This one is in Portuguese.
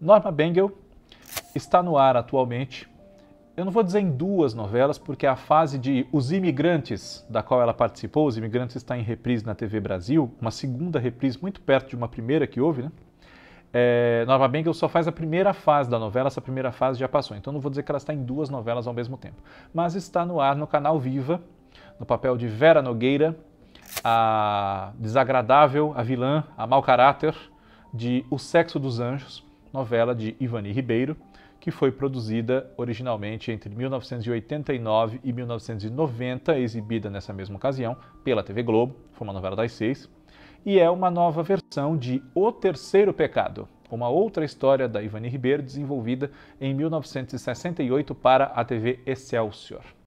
Norma Bengel está no ar atualmente. Eu não vou dizer em duas novelas, porque é a fase de Os Imigrantes, da qual ela participou, Os Imigrantes está em reprise na TV Brasil, uma segunda reprise muito perto de uma primeira que houve, né? É, Norma Bengel só faz a primeira fase da novela, essa primeira fase já passou, então não vou dizer que ela está em duas novelas ao mesmo tempo. Mas está no ar no canal Viva, no papel de Vera Nogueira, a desagradável, a vilã, a mau caráter de O Sexo dos Anjos novela de Ivani Ribeiro, que foi produzida originalmente entre 1989 e 1990, exibida nessa mesma ocasião pela TV Globo, foi uma novela das seis, e é uma nova versão de O Terceiro Pecado, uma outra história da Ivani Ribeiro desenvolvida em 1968 para a TV Excelsior.